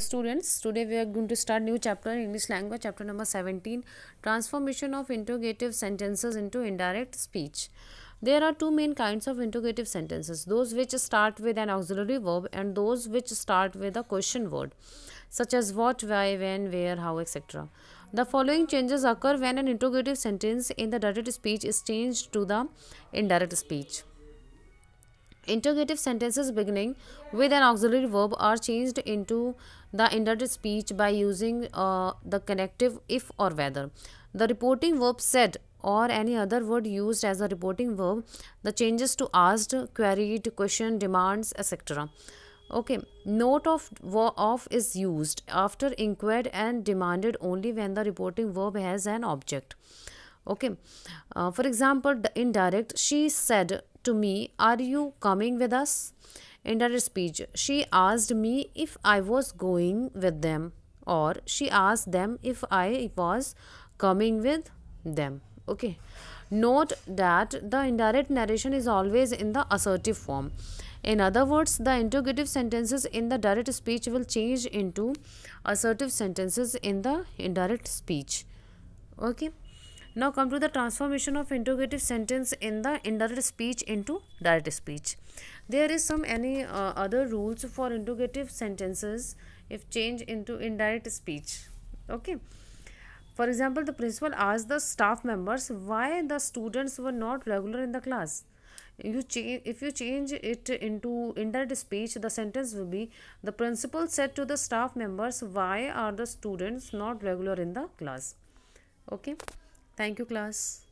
students today we are going to start new chapter in english language chapter number 17 transformation of interrogative sentences into indirect speech there are two main kinds of interrogative sentences those which start with an auxiliary verb and those which start with a question word such as what why when where how etc the following changes occur when an interrogative sentence in the direct speech is changed to the indirect speech Interrogative sentences beginning with an auxiliary verb are changed into the indirect speech by using uh, the connective if or whether. The reporting verb said or any other word used as a reporting verb, the changes to asked, queried, questioned, demands, etc. Okay, note of of is used after inquired and demanded only when the reporting verb has an object. Okay, uh, for example, the indirect she said to me, Are you coming with us? In her speech, she asked me if I was going with them, or she asked them if I was coming with them. Okay. Note that the indirect narration is always in the assertive form. In other words, the interrogative sentences in the direct speech will change into assertive sentences in the indirect speech. Okay. Now come to the transformation of interrogative sentence in the indirect speech into direct speech. There is some any uh, other rules for interrogative sentences if change into indirect speech. Okay. For example, the principal asked the staff members why the students were not regular in the class. You change if you change it into indirect speech, the sentence will be the principal said to the staff members why are the students not regular in the class. Okay. Thank you class.